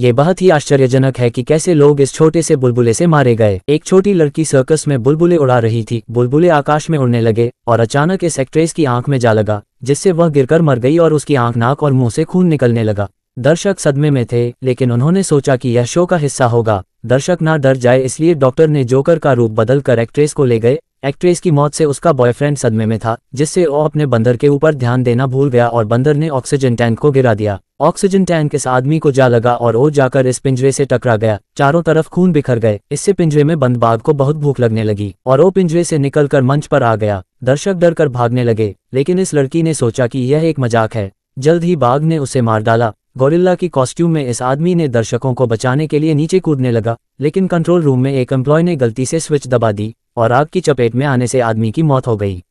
ये बहुत ही आश्चर्यजनक है कि कैसे लोग इस छोटे से बुलबुले से मारे गए एक छोटी लड़की सर्कस में बुलबुले उड़ा रही थी बुलबुले आकाश में उड़ने लगे और अचानक इस एक्ट्रेस की आंख में जा लगा जिससे वह गिरकर मर गई और उसकी आंख नाक और मुंह से खून निकलने लगा दर्शक सदमे में थे लेकिन उन्होंने सोचा कि यह शो का हिस्सा होगा दर्शक ना डर जाए इसलिए डॉक्टर ने जोकर का रूप बदलकर एक्ट्रेस को ले गए एक्ट्रेस की मौत से उसका बॉयफ्रेंड सदमे में था जिससे वो अपने बंदर के ऊपर ध्यान देना भूल गया और बंदर ने ऑक्सीजन टैंक को गिरा दिया ऑक्सीजन टैंक इस आदमी को जा लगा और वो जाकर इस पिंजरे से टकरा गया चारों तरफ खून बिखर गए इससे पिंजरे में बंद बाघ को बहुत भूख लगने लगी और वो पिंजरे से निकलकर मंच पर आ गया दर्शक डर कर भागने लगे लेकिन इस लड़की ने सोचा कि यह एक मजाक है जल्द ही बाघ ने उसे मार डाला गोरिल्ला की कॉस्ट्यूम में इस आदमी ने दर्शकों को बचाने के लिए नीचे कूदने लगा लेकिन कंट्रोल रूम में एक एम्प्लॉय ने गलती से स्विच दबा दी और आग की चपेट में आने से आदमी की मौत हो गई